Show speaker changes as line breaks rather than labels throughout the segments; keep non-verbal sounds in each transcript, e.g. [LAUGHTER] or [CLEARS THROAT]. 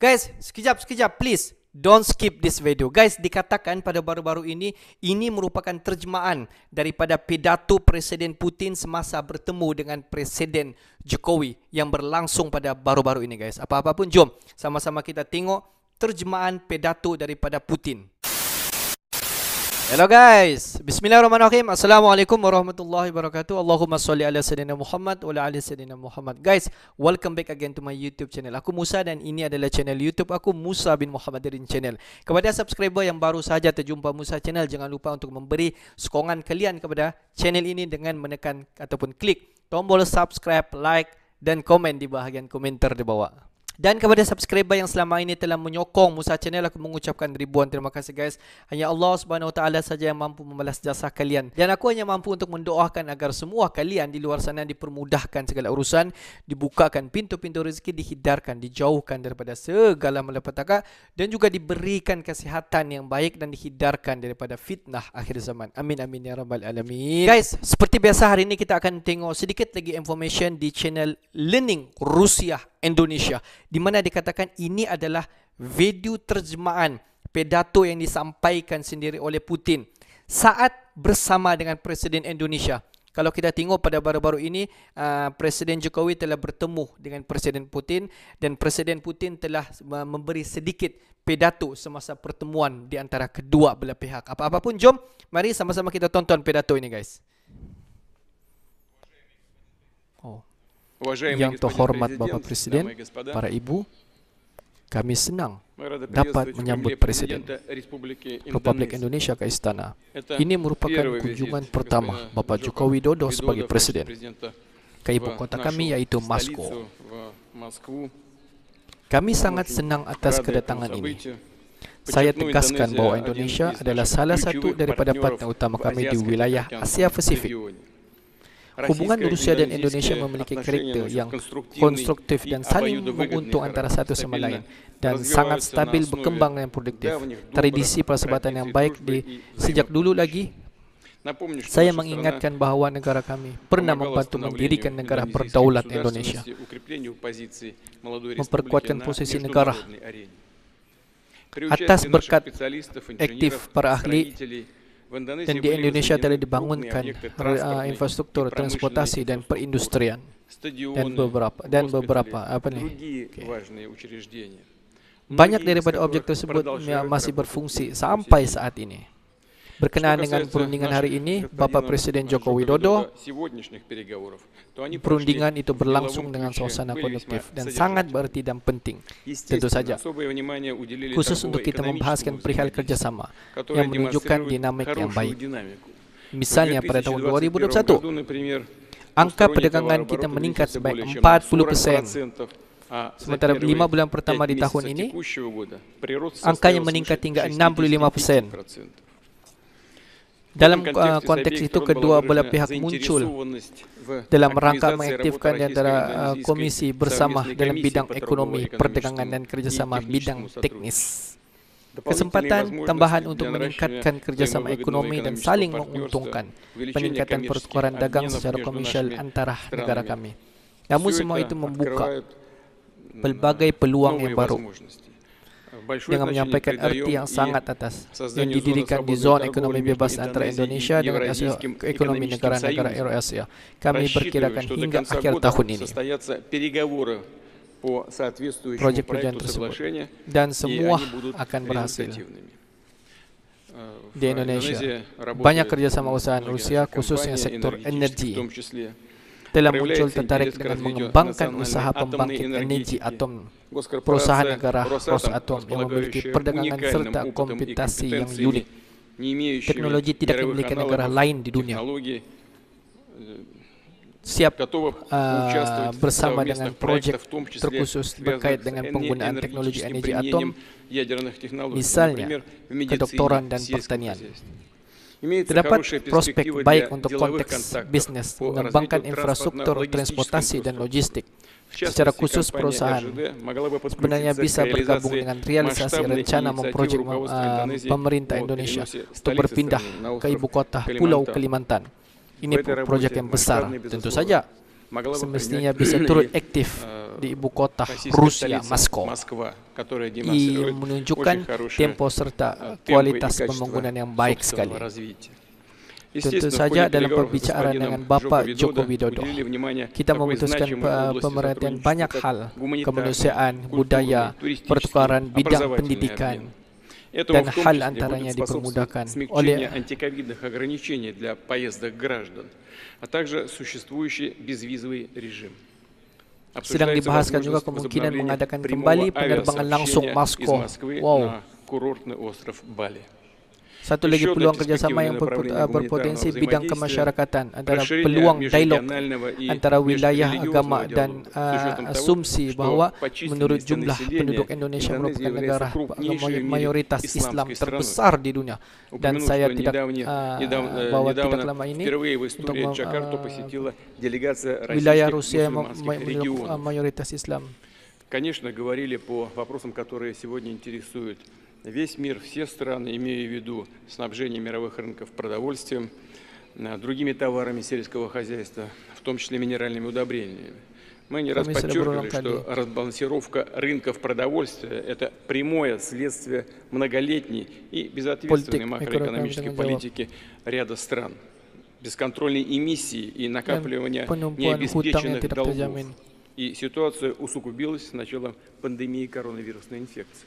Guys, sekejap, sekejap, please. Don't skip this video. Guys, dikatakan pada baru-baru ini, ini merupakan terjemahan daripada pidato Presiden Putin semasa bertemu dengan Presiden Jokowi yang berlangsung pada baru-baru ini, guys. Apa-apa pun, jom sama-sama kita tengok terjemahan pidato daripada Putin. Hello guys. Bismillahirrahmanirrahim. Assalamualaikum warahmatullahi wabarakatuh. Allahumma salli ala sayyidina Muhammad wa ala sayyidina Muhammad. Guys, welcome back again to my YouTube channel. Aku Musa dan ini adalah channel YouTube aku Musa bin Muhammad Darin channel. Kepada subscriber yang baru saja terjumpa Musa channel, jangan lupa untuk memberi sokongan kalian kepada channel ini dengan menekan ataupun klik tombol subscribe, like dan komen di bahagian komentar di bawah. Dan kepada subscriber yang selama ini telah menyokong Musa Channel aku mengucapkan ribuan terima kasih guys. Hanya Allah Subhanahu Wa Taala saja yang mampu membalas jasa kalian. Dan aku hanya mampu untuk mendoakan agar semua kalian di luar sana dipermudahkan segala urusan, dibukakan pintu-pintu rezeki, dihindarkan dijauhkan daripada segala malapetaka dan juga diberikan kesihatan yang baik dan dihindarkan daripada fitnah akhir zaman. Amin amin ya rabbal alamin. Guys, seperti biasa hari ini kita akan tengok sedikit lagi information di channel Learning Rusia Indonesia di mana dikatakan ini adalah video terjemahan pidato yang disampaikan sendiri oleh Putin saat bersama dengan Presiden Indonesia. Kalau kita tengok pada baru-baru ini uh, Presiden Jokowi telah bertemu dengan Presiden Putin dan Presiden Putin telah memberi sedikit pidato semasa pertemuan di antara kedua belah pihak. Apa-apapun jom mari sama-sama kita tonton pidato ini guys. Yang terhormat Bapak Presiden, para Ibu, kami senang dapat menyambut Presiden Republik Indonesia ke Istana. Ini merupakan kunjungan pertama Bapak Joko Widodo sebagai Presiden ke ibu kota kami yaitu Moskow. Kami sangat senang atas kedatangan ini. Saya tegaskan bahawa Indonesia adalah salah satu daripada partner utama kami di wilayah Asia Pasifik. Hubungan Rusia dan Indonesia memiliki karakter yang konstruktif dan saling menguntung antara satu sama lain dan sangat stabil berkembang ya. dan produktif. Tradisi persahabatan yang baik di sejak dulu lagi saya mengingatkan bahawa negara kami pernah membantu mendirikan negara berdaulat Indonesia,
memperkuatkan posisi negara atas berkat aktif para ahli dan di Indonesia telah dibangunkan infrastruktur transportasi dan perindustrian dan beberapa dan beberapa apa nih okay.
banyak daripada objek tersebut ya, masih berfungsi sampai saat ini. Berkenaan dengan perundingan hari ini, Bapak Presiden Joko Widodo,
perundingan itu berlangsung dengan suasana konduktif dan sangat
berarti dan penting. Tentu saja, khusus untuk kita membahaskan perihal kerjasama yang menunjukkan dinamik yang baik. Misalnya pada tahun
2021, Angka perdagangan kita meningkat sebaik 40 persen. Sementara lima bulan pertama di tahun ini, angkanya meningkat hingga 65 persen. Dalam uh, konteks itu, kedua belah pihak muncul dalam rangka mengaktifkan antara uh, komisi bersama dalam bidang ekonomi, perdagangan
dan kerjasama bidang teknis. Kesempatan tambahan untuk meningkatkan kerjasama ekonomi dan saling menguntungkan peningkatan pertukaran dagang secara komersial antara negara kami. Namun semua itu membuka pelbagai peluang yang baru
dengan menyampaikan erti yang sangat atas yang didirikan di zon ekonomi bebas antara Indonesia dengan ekonomi negara-negara Eurasia. Kami perkirakan hingga akhir tahun ini projek perjanjian tersebut dan semua akan berhasil.
Di Indonesia, banyak kerjasama usaha Rusia, khususnya sektor energi, telah muncul tertarik dengan mengembangkan usaha pembangkit energi atom perusahaan negara Rosatom yang memiliki perdagangan serta kompetensi yang unik. Teknologi tidak dimiliki negara lain di dunia. Eh, siap uh, bersama dengan projek terkhusus berkait dengan penggunaan teknologi energi atom, misalnya kedoktoran dan pertanian.
terdapat prospek baik untuk konteks bisnis mengembangkan infrastruktur transportasi dan logistik. Secara khusus perusahaan sebenarnya bisa bergabung dengan realisasi rencana memproyek uh, pemerintah Indonesia untuk berpindah ke ibu kota Pulau Kalimantan. Ini proyek yang besar, tentu saja. Semestinya bisa turut [CLEARS THROAT] aktif э, di ibu kota Rusia, Moskow. И menunjukkan tempo serta eh, kualitas pembangunan yang baik sekali. Tentu saja dalam perbicaraan dengan Bapak Joko Widodo, kita memutuskan э, pemerhatian banyak hal, kemanusiaan,
budaya, pertukaran bidang pendidikan, dan hal antaranya dipermudahkan oleh
ограничений для sedang dibahaskan juga kemungkinan mengadakan kembali penerbangan langsung Moskow. Wow.
Satu lagi peluang kerjasama yang berpotensi bidang eh, kemasyarakatan adalah peluang dialog antara wilayah agama dan uh, asumsi bahawa menurut jumlah penduduk Indonesia merupakan negara mayoritas Islam terbesar di dunia. Dan saya tidak uh, uh bahawa tidak lama ini untuk uh,
wilayah Rusia yang uh,
mayoritas Islam.
Конечно, говорили по вопросам, которые сегодня интересуют весь мир, все страны, имея в виду снабжение мировых рынков продовольствием, э, другими товарами сельского хозяйства, в том числе минеральными удобрениями. Мы не раз подчеркивали, что разбалансировка рынков продовольствия – это прямое следствие многолетней и безответственной макроэкономической политики ряда стран, бесконтрольной эмиссии и накапливания необеспеченных долгов. И ситуация усугубилась с начала пандемии коронавирусной инфекции.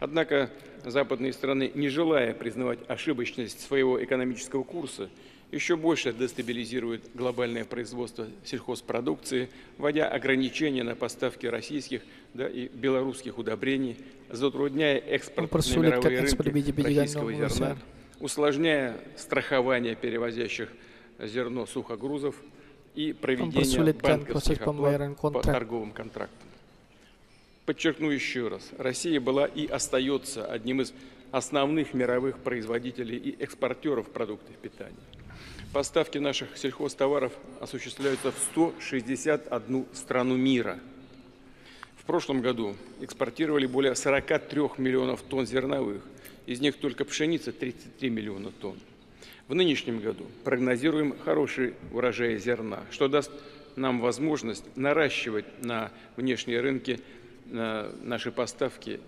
Однако западные страны, не желая признавать ошибочность своего экономического курса, еще больше дестабилизируют глобальное производство сельхозпродукции, вводя ограничения на поставки российских да, и белорусских удобрений, затрудняя экспорт на мировые рынки российского зерна, усложняя страхование перевозящих зерно сухогрузов и проведение банковских оплат по торговым контрактам. Подчеркну еще раз, Россия была и остается одним из основных мировых производителей и экспортеров продуктов питания. Поставки наших сельхозтоваров осуществляются в 161 страну мира. В прошлом году экспортировали более 43 миллионов тонн зерновых, из них только пшеница 33 миллиона тонн. В нынешнем году прогнозируем хороший урожай зерна, что даст нам возможность наращивать на внешние рынки наши поставки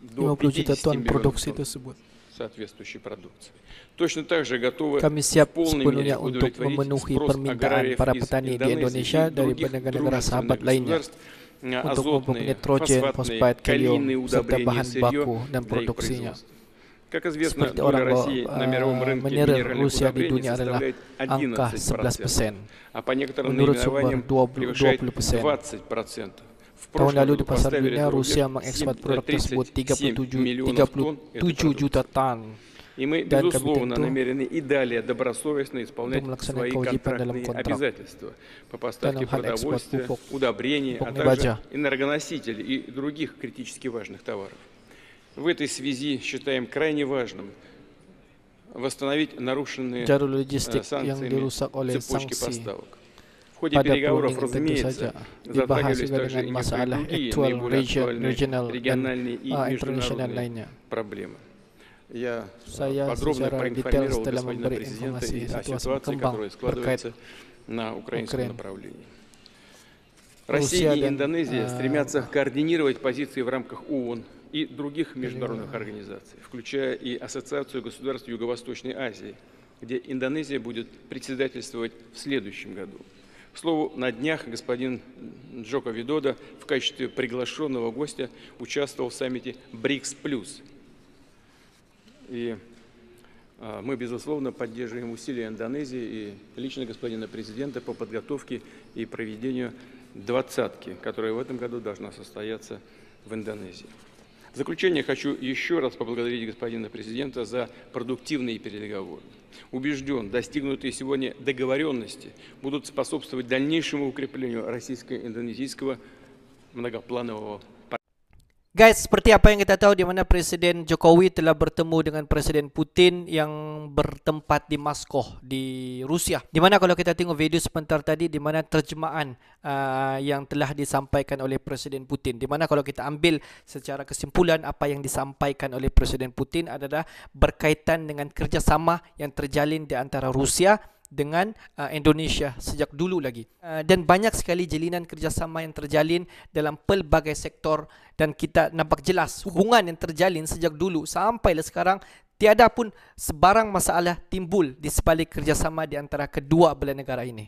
до 50 тонн продукции до субботы.
соответствующей продукции. Точно так же готовы Комиссия sepenuhnya untuk memenuhi permintaan para petani di Indonesia dari negara-negara sahabat lainnya untuk mempunyai nitrogen, fosfat, kalium, serta bahan baku dan produksinya.
Как известно, Seperti orang России на мировом рынке минеральных Rusia di dunia adalah angka 11%, а по некоторым наименованиям превышает 20%
tahun lalu di pasar dunia Rusia mengekspor produk tersebut 37, 37 juta ton.
И мы, dan безусловно, ну.
намерены и далее добросовестно исполнять свои контрактные обязательства по поставке продовольствия, удобрений, а также энергоносителей и других критически важных товаров. В этой связи считаем крайне важным восстановить нарушенные э, санкциями цепочки поставок ходе переговоров, разумеется, а, затрагивались также и другие наиболее актуальные региональные и а, международные проблемы. Я подробно проинформировал господина президента о ситуации, которая складывается на украинском направлении. Россия и Индонезия а. стремятся координировать позиции в рамках ООН и других международных организаций, включая и Ассоциацию государств Юго-Восточной Азии, где Индонезия будет председательствовать в следующем году. К слову, на днях господин Джоко Видода в качестве приглашенного гостя участвовал в саммите БРИКС+. И а, мы, безусловно, поддерживаем усилия Индонезии и лично господина президента по подготовке и проведению двадцатки, которая в этом году должна состояться в Индонезии. В заключение хочу еще раз поблагодарить господина президента за продуктивные переговоры. Убежден, достигнутые сегодня договоренности будут способствовать дальнейшему укреплению российско-индонезийского многопланового
Guys, seperti apa yang kita tahu di mana Presiden Jokowi telah bertemu dengan Presiden Putin yang bertempat di Moskow di Rusia. Di mana kalau kita tengok video sebentar tadi di mana terjemahan uh, yang telah disampaikan oleh Presiden Putin. Di mana kalau kita ambil secara kesimpulan apa yang disampaikan oleh Presiden Putin adalah berkaitan dengan kerjasama yang terjalin di antara Rusia dengan uh, Indonesia sejak dulu lagi. Uh, dan banyak sekali jalinan kerjasama yang terjalin dalam pelbagai sektor dan kita nampak jelas hubungan yang terjalin sejak dulu sampai sampailah sekarang tiada pun sebarang masalah timbul di sebalik kerjasama di antara kedua belah negara ini.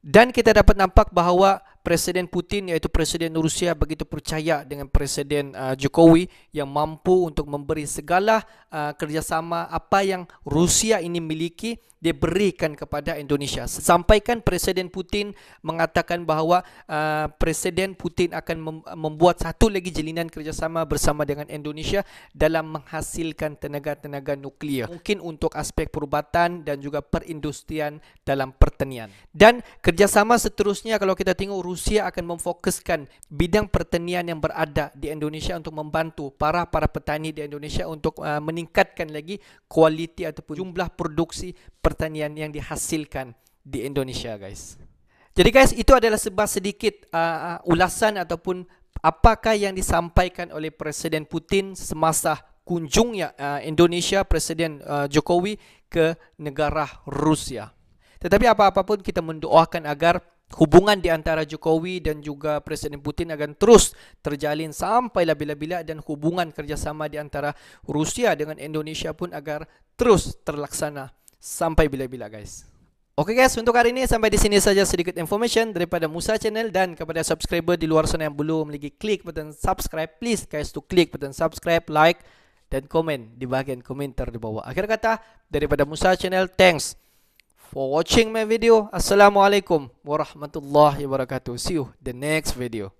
Dan kita dapat nampak bahawa Presiden Putin iaitu Presiden Rusia begitu percaya dengan Presiden uh, Jokowi yang mampu untuk memberi segala uh, kerjasama apa yang Rusia ini miliki diberikan kepada Indonesia. Sampaikan Presiden Putin mengatakan bahawa uh, Presiden Putin akan mem- membuat satu lagi jelinan kerjasama bersama dengan Indonesia dalam menghasilkan tenaga-tenaga nuklear. Mungkin untuk aspek perubatan dan juga perindustrian dalam pertanian. Dan kerjasama seterusnya kalau kita tengok Rusia akan memfokuskan bidang pertanian yang berada di Indonesia untuk membantu para para petani di Indonesia untuk uh, meningkatkan lagi kualiti ataupun jumlah produksi pertanian yang dihasilkan di Indonesia guys. Jadi guys itu adalah sebab sedikit uh, uh, ulasan ataupun apakah yang disampaikan oleh Presiden Putin semasa kunjungnya uh, Indonesia Presiden uh, Jokowi ke negara Rusia. Tetapi apa-apapun kita mendoakan agar hubungan di antara Jokowi dan juga Presiden Putin akan terus terjalin sampai bila-bila dan hubungan kerjasama di antara Rusia dengan Indonesia pun agar terus terlaksana sampai bila-bila guys. Okay guys, untuk hari ini sampai di sini saja sedikit information daripada Musa Channel dan kepada subscriber di luar sana yang belum lagi klik button subscribe, please guys to click button subscribe, like dan komen di bahagian komentar di bawah. Akhir kata, daripada Musa Channel, thanks for watching my video. Assalamualaikum warahmatullahi wabarakatuh. See you the next video.